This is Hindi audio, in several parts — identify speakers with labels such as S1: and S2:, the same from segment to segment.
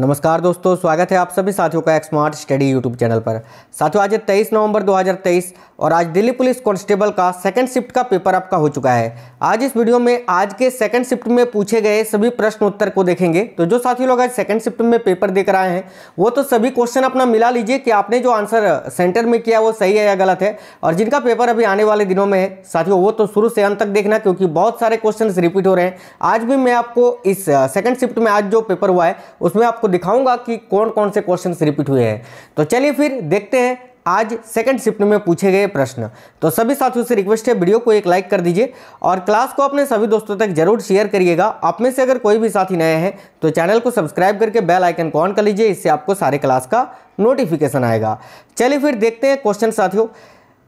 S1: नमस्कार दोस्तों स्वागत है आप सभी साथियों का स्मार्ट स्टडी यूट्यूब चैनल पर साथियों आज 23 नवंबर 2023 और आज दिल्ली पुलिस कांस्टेबल का सेकंड शिफ्ट का पेपर आपका हो चुका है आज इस वीडियो में आज के सेकंड शिफ्ट में पूछे गए सभी प्रश्न उत्तर को देखेंगे तो जो साथी लोग आज सेकंड शिफ्ट में पेपर देकर आए हैं वो तो सभी क्वेश्चन अपना मिला लीजिए कि आपने जो आंसर सेंटर में किया वो सही है या गलत है और जिनका पेपर अभी आने वाले दिनों में है साथियों वो तो शुरू से अंत तक देखना क्योंकि बहुत सारे क्वेश्चन रिपीट हो रहे हैं आज भी मैं आपको इस सेकेंड uh, शिफ्ट में आज जो पेपर हुआ है उसमें आपको आपको दिखाऊंगा कि कौन कौन से क्वेश्चन रिपीट हुए हैं तो चलिए फिर देखते हैं आज सेकंड शिफ्ट में पूछे गए प्रश्न तो सभी साथियों से रिक्वेस्ट है वीडियो को एक लाइक कर दीजिए और क्लास को अपने सभी दोस्तों तक जरूर शेयर करिएगा आप में से अगर कोई भी साथी नए हैं तो चैनल को सब्सक्राइब करके बेल आइकन को ऑन कर लीजिए इससे आपको सारे क्लास का नोटिफिकेशन आएगा चलिए फिर देखते हैं क्वेश्चन साथियों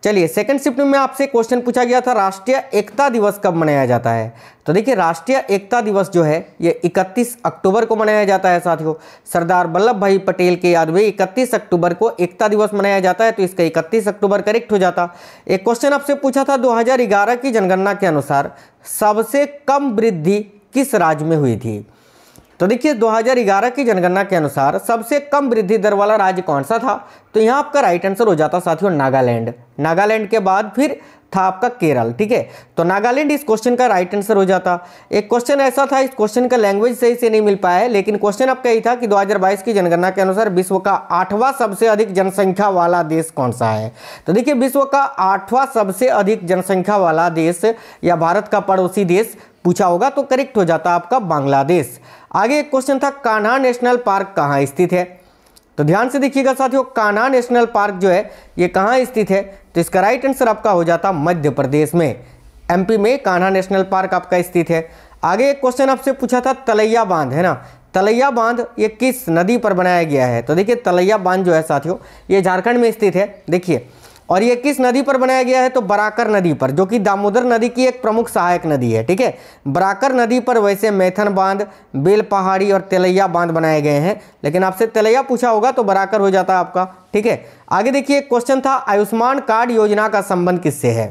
S1: चलिए सेकंड शिफ्ट में आपसे क्वेश्चन पूछा गया था राष्ट्रीय एकता दिवस कब मनाया जाता है तो देखिए राष्ट्रीय एकता दिवस जो है ये 31 अक्टूबर को मनाया जाता है साथियों सरदार वल्लभ भाई पटेल के याद में 31 अक्टूबर को एकता दिवस मनाया जाता है तो इसका 31 अक्टूबर करेक्ट हो जाता एक क्वेश्चन आपसे पूछा था दो की जनगणना के अनुसार सबसे कम वृद्धि किस राज्य में हुई थी तो देखिए 2011 की जनगणना के अनुसार सबसे कम वृद्धि दर वाला राज्य कौन सा था तो यहाँ आपका राइट आंसर हो जाता साथियों नागालैंड नागालैंड के बाद फिर था आपका केरल ठीक है तो नागालैंड इस क्वेश्चन का राइट आंसर हो जाता एक क्वेश्चन ऐसा था इस क्वेश्चन का लैंग्वेज सही से नहीं मिल पाया है लेकिन क्वेश्चन आपका यही था कि 2022 की जनगणना के अनुसार विश्व का आठवां सबसे अधिक जनसंख्या वाला देश कौन सा है तो देखिए विश्व का आठवां सबसे अधिक जनसंख्या वाला देश या भारत का पड़ोसी देश पूछा होगा तो करेक्ट हो जाता आपका बांग्लादेश आगे एक क्वेश्चन था कान्हा नेशनल पार्क कहाँ स्थित है तो ध्यान से देखिएगा साथियों कान्हा नेशनल पार्क जो है ये कहाँ स्थित है तो इसका राइट आंसर आपका हो जाता मध्य प्रदेश में एमपी में कान्हा नेशनल पार्क आपका स्थित है आगे एक क्वेश्चन आपसे पूछा था तलैया बांध है ना तलैया बांध ये किस नदी पर बनाया गया है तो देखिए तलैया बांध जो है साथियों ये झारखंड में स्थित है देखिए और ये किस नदी पर बनाया गया है तो बराकर नदी पर जो कि दामोदर नदी की एक प्रमुख सहायक नदी है ठीक है बराकर नदी पर वैसे मैथन बांध बेल पहाड़ी और तेलैया बांध बनाए गए हैं लेकिन आपसे तेलैया पूछा होगा तो बराकर हो जाता है आपका ठीक है आगे देखिए क्वेश्चन था आयुष्मान कार्ड योजना का संबंध किससे है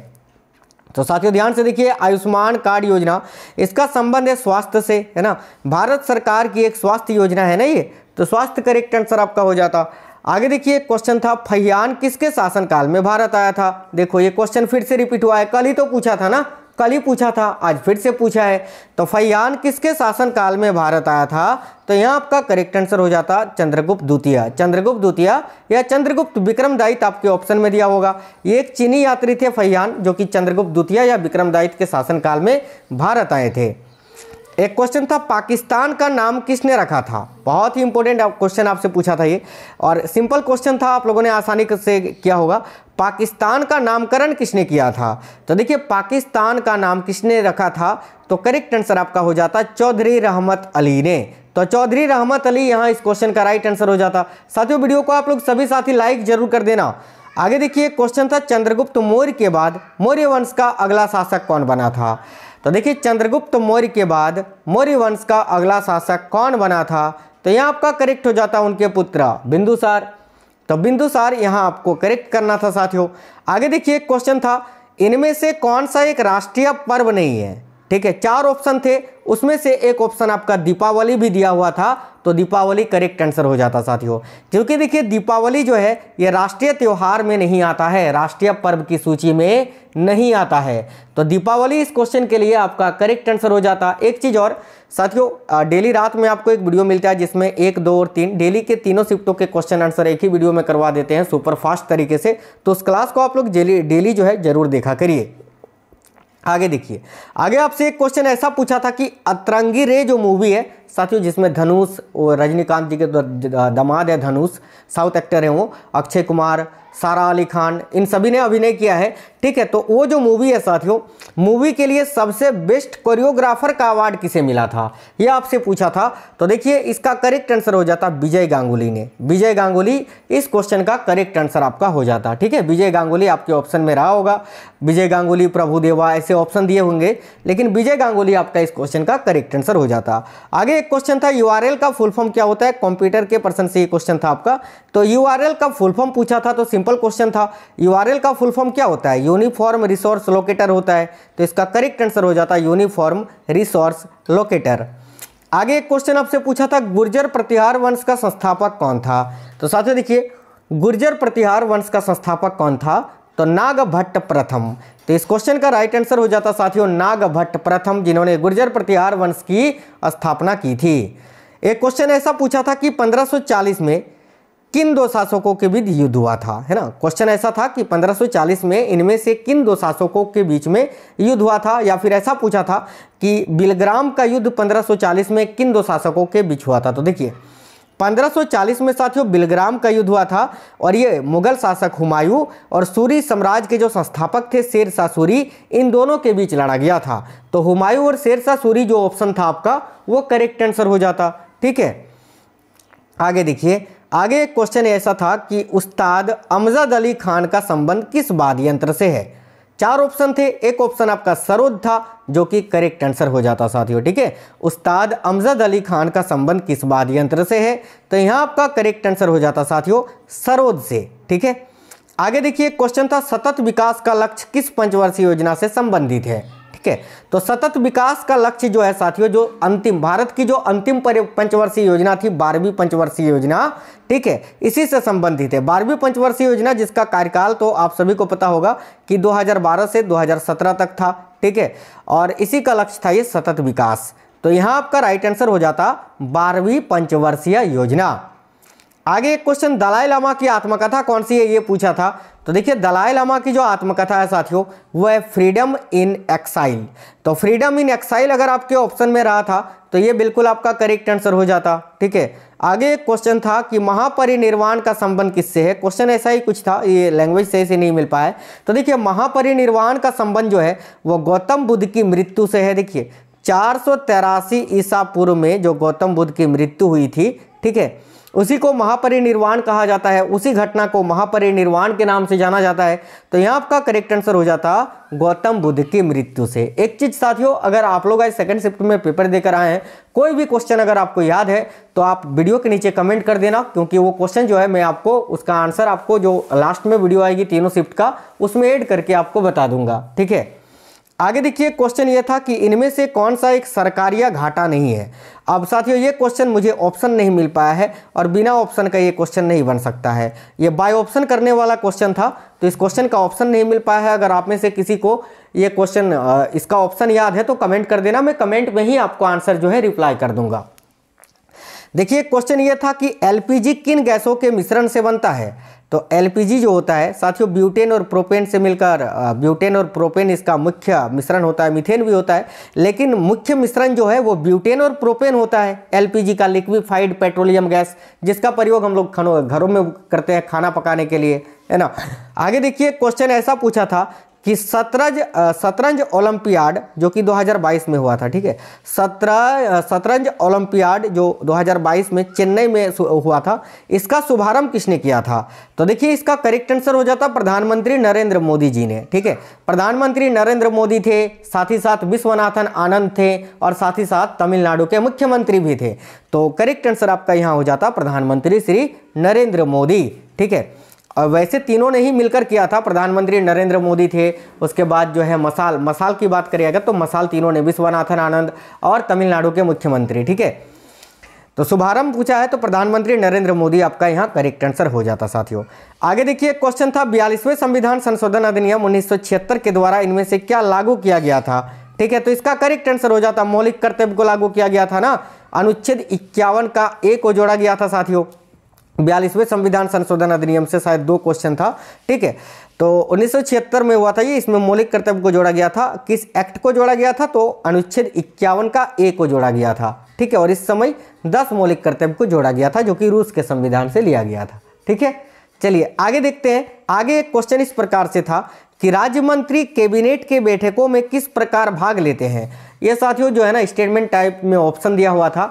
S1: तो साथियों ध्यान से देखिए आयुष्मान कार्ड योजना इसका संबंध है स्वास्थ्य से है ना भारत सरकार की एक स्वास्थ्य योजना है ना ये तो स्वास्थ्य करेक्ट आंसर आपका हो जाता आगे देखिए क्वेश्चन था फहियान किसके शासनकाल में भारत आया था देखो ये क्वेश्चन फिर से रिपीट हुआ है कल ही तो पूछा था ना कल ही पूछा था आज फिर से पूछा है तो फैयान किसके शासनकाल में भारत आया था तो यहाँ आपका करेक्ट आंसर हो जाता चंद्रगुप्त द्वितीय चंद्रगुप्त द्वितीय या चंद्रगुप्त विक्रमदायित आपके ऑप्शन में दिया होगा ये एक चीनी यात्री थे फैयान जो कि चंद्रगुप्त द्वितीय या विक्रमदायित के शासनकाल में भारत आए थे एक क्वेश्चन था पाकिस्तान का नाम किसने रखा था बहुत ही इंपॉर्टेंट क्वेश्चन आपसे पूछा था ये और सिंपल क्वेश्चन था आप लोगों ने आसानी से किया होगा पाकिस्तान का नामकरण किसने किया था तो देखिए पाकिस्तान का नाम किसने रखा था तो करेक्ट आंसर आपका हो जाता चौधरी रहमत अली ने तो चौधरी रहमत अली यहाँ इस क्वेश्चन का राइट आंसर हो जाता साथियों वीडियो को आप लोग सभी साथी लाइक जरूर कर देना आगे देखिए क्वेश्चन था चंद्रगुप्त मौर्य के बाद मौर्य वंश का अगला शासक कौन बना था तो देखिए चंद्रगुप्त मौर्य के बाद मौर्य वंश का अगला शासक कौन बना था तो यहाँ आपका करेक्ट हो जाता उनके पुत्र बिंदुसार तो बिंदुसार यहाँ आपको करेक्ट करना था साथियों आगे देखिए क्वेश्चन था इनमें से कौन सा एक राष्ट्रीय पर्व नहीं है ठीक है चार ऑप्शन थे उसमें से एक ऑप्शन आपका दीपावली भी दिया हुआ था तो दीपावली करेक्ट आंसर हो जाता साथियों क्योंकि देखिए दीपावली जो है ये राष्ट्रीय त्यौहार में नहीं आता है राष्ट्रीय पर्व की सूची में नहीं आता है तो दीपावली इस क्वेश्चन के लिए आपका करेक्ट आंसर हो जाता एक चीज़ और साथियों डेली रात में आपको एक वीडियो मिलता है जिसमें एक दो और तीन डेली के तीनों शिफ्टों के क्वेश्चन आंसर एक ही वीडियो में करवा देते हैं सुपर फास्ट तरीके से तो उस क्लास को आप लोग डेली जो है ज़रूर देखा करिए आगे देखिए आगे आपसे एक क्वेश्चन ऐसा पूछा था कि अतरंगी रे जो मूवी है साथियों जिसमें धनुष और रजनीकांत जी के तो दामाद है धनुष साउथ एक्टर हैं वो अक्षय कुमार सारा अली खान इन सभी ने अभिनय किया है ठीक है तो वो जो मूवी है साथियों मूवी के लिए सबसे बेस्ट कोरियोग्राफर का अवार्ड किसे मिला था ये आपसे पूछा था तो देखिए इसका करेक्ट आंसर हो जाता विजय गांगुली ने विजय गांगुली इस क्वेश्चन का करेक्ट आंसर आपका हो जाता ठीक है विजय गांगुली आपके ऑप्शन में रहा होगा विजय गांगुली प्रभु ऐसे ऑप्शन दिए होंगे लेकिन विजय गांगुली आपका इस क्वेश्चन का करेक्ट आंसर हो जाता आगे एक क्वेश्चन था यूआरएल का फुल फॉर्म क्या होता है कंप्यूटर के पर्सन से ये क्वेश्चन था आपका तो यूआरएल का फुल फॉर्म पूछा था तो सिंपल क्वेश्चन था यूआरएल का फुल फॉर्म क्या होता है यूनिफॉर्म रिसोर्स लोकेटर होता है तो इसका करेक्ट आंसर हो जाता है यूनिफॉर्म रिसोर्स लोकेटर आगे एक क्वेश्चन आपसे पूछा था गुर्जर प्रतिहार वंश का संस्थापक कौन था तो साथ देखिए गुर्जर प्रतिहार वंश का संस्थापक कौन था तो नाग भट्ट प्रथम तो इस क्वेश्चन का राइट आंसर हो जाता साथियों नाग भट्ट प्रथम जिन्होंने गुर्जर प्रतिहार वंश की स्थापना की थी एक क्वेश्चन ऐसा पूछा था कि 1540 में किन दो शासकों के बीच युद्ध हुआ था है ना क्वेश्चन ऐसा था कि 1540 में इनमें से किन दो शासकों के बीच में युद्ध हुआ था या फिर ऐसा पूछा था कि बिलग्राम का युद्ध 1540 में किन दो शासकों के बीच हुआ था तो देखिए 1540 में साथियों बिलग्राम का युद्ध हुआ था और ये मुगल शासक हुमायूं और सूरी साम्राज्य के जो संस्थापक थे शेर शाह सूरी इन दोनों के बीच लड़ा गया था तो हुमायूं और शेर शाह सूरी जो ऑप्शन था आपका वो करेक्ट आंसर हो जाता ठीक है आगे देखिए आगे एक क्वेश्चन ऐसा था कि उस्ताद अमजद अली खान का संबंध किस वाद्य यंत्र से है चार ऑप्शन थे एक ऑप्शन आपका सरोद था जो कि करेक्ट आंसर हो जाता साथियों ठीक है उस्ताद अमजद अली खान का संबंध किस वाद यंत्र से है तो यहाँ आपका करेक्ट आंसर हो जाता साथियों सरोद से ठीक है आगे देखिए क्वेश्चन था सतत विकास का लक्ष्य किस पंचवर्षीय योजना से संबंधित है ठीक है तो सतत विकास का लक्ष्य जो है साथियों जो अंतिम भारत की जो अंतिम पंचवर्षीय योजना थी बारहवीं पंचवर्षीय योजना ठीक है इसी से संबंधित है बारहवीं पंचवर्षीय योजना जिसका कार्यकाल तो आप सभी को पता होगा कि 2012 से 2017 तक था ठीक है और इसी का लक्ष्य था ये सतत विकास तो यहां आपका राइट आंसर हो जाता बारहवीं पंचवर्षीय योजना आगे एक क्वेश्चन दलाई लामा की आत्मकथा कौन सी है ये पूछा था तो देखिए दलाई लामा की जो आत्मकथा है साथियों वह है फ्रीडम इन एक्साइल तो फ्रीडम इन एक्साइल अगर आपके ऑप्शन में रहा था तो ये बिल्कुल आपका करेक्ट आंसर हो जाता ठीक है आगे एक क्वेश्चन था कि महापरिनिर्वाण का संबंध किससे है क्वेश्चन ऐसा ही कुछ था ये लैंग्वेज से ऐसे नहीं मिल पाया तो देखिए महापरिनिर्वाण का संबंध जो है वो गौतम बुद्ध की मृत्यु से है देखिए चार ईसा पूर्व में जो गौतम बुद्ध की मृत्यु हुई थी ठीक है उसी को महापरिनिर्वाण कहा जाता है उसी घटना को महापरिनिर्वाण के नाम से जाना जाता है तो यहाँ आपका करेक्ट आंसर हो जाता गौतम बुद्ध की मृत्यु से एक चीज साथियों अगर आप लोग आज सेकंड शिफ्ट में पेपर देकर आए हैं कोई भी क्वेश्चन अगर आपको याद है तो आप वीडियो के नीचे कमेंट कर देना क्योंकि वो क्वेश्चन जो है मैं आपको उसका आंसर आपको जो लास्ट में वीडियो आएगी तीनों शिफ्ट का उसमें एड करके आपको बता दूंगा ठीक है आगे देखिए क्वेश्चन ये था कि इनमें से कौन सा एक सरकारिया घाटा नहीं है अब साथियों ये क्वेश्चन मुझे ऑप्शन नहीं मिल पाया है और बिना ऑप्शन का ये क्वेश्चन नहीं बन सकता है ये बाय ऑप्शन करने वाला क्वेश्चन था तो इस क्वेश्चन का ऑप्शन नहीं मिल पाया है अगर आप में से किसी को ये क्वेश्चन इसका ऑप्शन याद है तो कमेंट कर देना मैं कमेंट में ही आपको आंसर जो है रिप्लाई कर दूंगा देखिए क्वेश्चन ये था कि एलपीजी किन गैसों के मिश्रण से बनता है तो एलपीजी जो होता है साथियों ब्यूटेन और प्रोपेन से मिलकर ब्यूटेन और प्रोपेन इसका मुख्य मिश्रण होता है मिथेन भी होता है लेकिन मुख्य मिश्रण जो है वो ब्यूटेन और प्रोपेन होता है एलपीजी का लिक्विफाइड पेट्रोलियम गैस जिसका प्रयोग हम लोग घरों में करते हैं खाना पकाने के लिए है ना आगे देखिए क्वेश्चन ऐसा पूछा था कि शतरंज शतरंज ओलंपियाड जो कि 2022 में हुआ था ठीक है सत्रह शतरंज ओलंपियाड जो 2022 में चेन्नई में हुआ था इसका शुभारंभ किसने किया था तो देखिए इसका करेक्ट आंसर हो जाता प्रधानमंत्री नरेंद्र मोदी जी ने ठीक है प्रधानमंत्री नरेंद्र मोदी थे साथ ही साथ विश्वनाथन आनंद थे और साथ ही साथ तमिलनाडु के मुख्यमंत्री भी थे तो करेक्ट आंसर आपका यहाँ हो जाता प्रधानमंत्री श्री नरेंद्र मोदी ठीक है वैसे तीनों ने ही मिलकर किया था प्रधानमंत्री नरेंद्र मोदी थे उसके बाद जो है मसाल मसाल की बात करें अगर तो मसाल तीनों ने विश्वनाथन आनंद और तमिलनाडु के मुख्यमंत्री ठीक है तो शुभारंभ पूछा है तो प्रधानमंत्री नरेंद्र मोदी आपका यहाँ करेक्ट आंसर हो जाता साथियों आगे देखिए क्वेश्चन था बयालीसवें संविधान संशोधन अधिनियम उन्नीस के द्वारा इनमें से क्या लागू किया गया था ठीक है तो इसका करेक्ट आंसर हो जाता मौलिक कर्तव्य को लागू किया गया था ना अनुच्छेद इक्यावन का ए को जोड़ा गया था साथियों बयालीसवें संविधान संशोधन अधिनियम से शायद दो क्वेश्चन था ठीक है तो 1976 में हुआ था ये इसमें मौलिक कर्तव्य को जोड़ा गया था किस एक्ट को जोड़ा गया था तो अनुच्छेद इक्यावन का ए को जोड़ा गया था ठीक है और इस समय 10 मौलिक कर्तव्य को जोड़ा गया था जो कि रूस के संविधान से लिया गया था ठीक है चलिए आगे देखते हैं आगे एक क्वेश्चन इस प्रकार से था कि राज्य मंत्री कैबिनेट के बैठकों में किस प्रकार भाग लेते हैं ये साथियों जो है ना स्टेटमेंट टाइप में ऑप्शन दिया हुआ था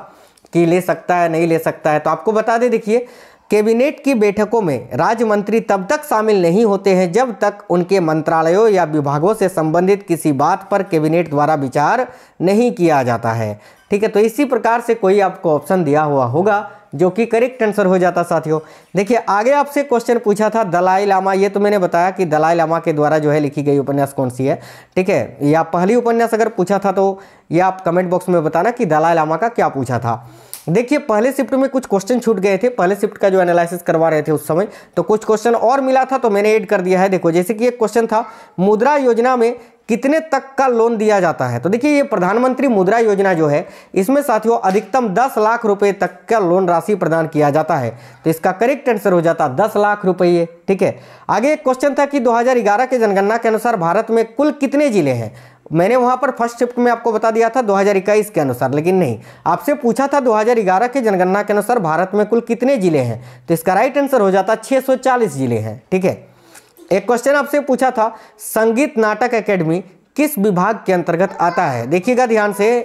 S1: कि ले सकता है नहीं ले सकता है तो आपको बता दे देखिए कैबिनेट की बैठकों में राज्य मंत्री तब तक शामिल नहीं होते हैं जब तक उनके मंत्रालयों या विभागों से संबंधित किसी बात पर कैबिनेट द्वारा विचार नहीं किया जाता है ठीक है तो इसी प्रकार से कोई आपको ऑप्शन दिया हुआ होगा जो कि करेक्ट आंसर हो जाता साथियों देखिए आगे आपसे क्वेश्चन पूछा था दलाई लामा ये तो मैंने बताया कि दलाई लामा के द्वारा जो है लिखी गई उपन्यास कौन सी है ठीक है या पहली उपन्यास अगर पूछा था तो ये आप कमेंट बॉक्स में बताना कि दलाई लामा का क्या पूछा था देखिए पहले शिफ्ट में कुछ क्वेश्चन छूट गए थे पहले शिफ्ट का जो एनालिसिस करवा रहे थे उस समय तो कुछ क्वेश्चन और मिला था तो मैंने ऐड कर दिया है देखो जैसे कि एक क्वेश्चन था मुद्रा योजना में कितने तक का लोन दिया जाता है तो देखिए ये प्रधानमंत्री मुद्रा योजना जो है इसमें साथियों अधिकतम 10 लाख रुपए तक का लोन राशि प्रदान किया जाता है तो इसका करेक्ट आंसर हो जाता दस लाख रुपये ठीक है आगे एक क्वेश्चन था कि 2011 के जनगणना के अनुसार भारत में कुल कितने जिले हैं मैंने वहां पर फर्स्ट शिफ्ट में आपको बता दिया था 2021 के अनुसार लेकिन नहीं आपसे पूछा था 2011 के जनगणना के अनुसार भारत में कुल कितने जिले हैं तो इसका राइट आंसर हो जाता 640 जिले हैं ठीक है एक क्वेश्चन आपसे पूछा था संगीत नाटक अकेडमी किस विभाग के अंतर्गत आता है देखिएगा ध्यान से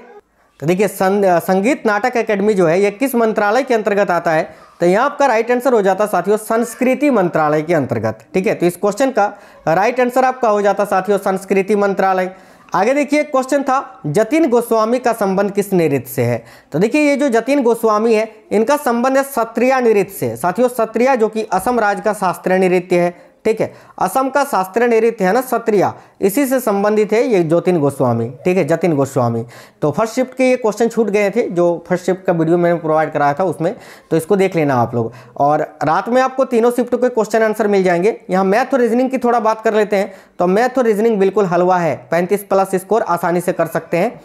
S1: तो देखिए संगीत नाटक अकेडमी जो है यह किस मंत्रालय के अंतर्गत आता है तो यहाँ आपका राइट आंसर हो जाता साथियों संस्कृति मंत्रालय के अंतर्गत ठीक है तो इस क्वेश्चन का राइट आंसर आपका हो जाता साथियों संस्कृति मंत्रालय आगे देखिए क्वेश्चन था जतिन गोस्वामी का संबंध किस नृत्य से है तो देखिए ये जो जतिन गोस्वामी है इनका संबंध है सत्रिया नृत्य से साथियों सत्रिया जो कि असम राज्य का शास्त्रीय नृत्य है ठीक है असम का शास्त्रीय नृत्य है ना सत्रिया इसी से संबंधित है ये ज्योतिन गोस्वामी ठीक है जतिन गोस्वामी तो फर्स्ट शिफ्ट के ये क्वेश्चन छूट गए थे जो फर्स्ट शिफ्ट का वीडियो मैंने प्रोवाइड कराया था उसमें तो इसको देख लेना आप लोग और रात में आपको तीनों शिफ्ट के क्वेश्चन आंसर मिल जाएंगे यहाँ मैथ और रीजनिंग की थोड़ा बात कर लेते हैं तो मैथ और रीजनिंग बिल्कुल हलवा है पैंतीस प्लस स्कोर आसानी से कर सकते हैं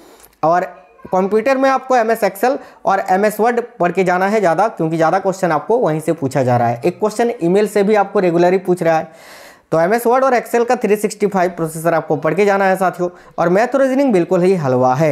S1: और कंप्यूटर में आपको एम एस एक्सएल और एम एस वर्ड पढ़ के जाना है ज़्यादा क्योंकि ज़्यादा क्वेश्चन आपको वहीं से पूछा जा रहा है एक क्वेश्चन ईमेल से भी आपको रेगुलरली पूछ रहा है तो एम एस वर्ड और एक्सेल का 365 प्रोसेसर आपको पढ़ के जाना है साथियों और मैथ रीजनिंग बिल्कुल ही हलवा है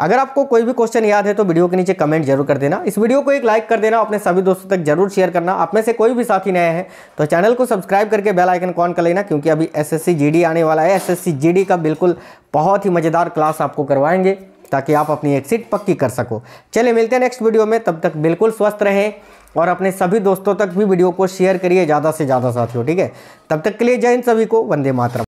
S1: अगर आपको कोई भी क्वेश्चन याद है तो वीडियो के नीचे कमेंट जरूर कर देना इस वीडियो को एक लाइक कर देना अपने सभी दोस्तों तक जरूर शेयर करना आप में से कोई भी साथी नया है तो चैनल को सब्सक्राइब करके बेल आइकन कॉन कर लेना क्योंकि अभी एसएससी जीडी आने वाला है एसएससी जीडी का बिल्कुल बहुत ही मज़ेदार क्लास आपको करवाएंगे ताकि आप अपनी एक सीट पक्की कर सको चलिए मिलते हैं नेक्स्ट वीडियो में तब तक बिल्कुल स्वस्थ रहें और अपने सभी दोस्तों तक भी वीडियो को शेयर करिए ज़्यादा से ज़्यादा साथियों ठीक है तब तक के लिए जय हिंद सभी को वंदे मातरम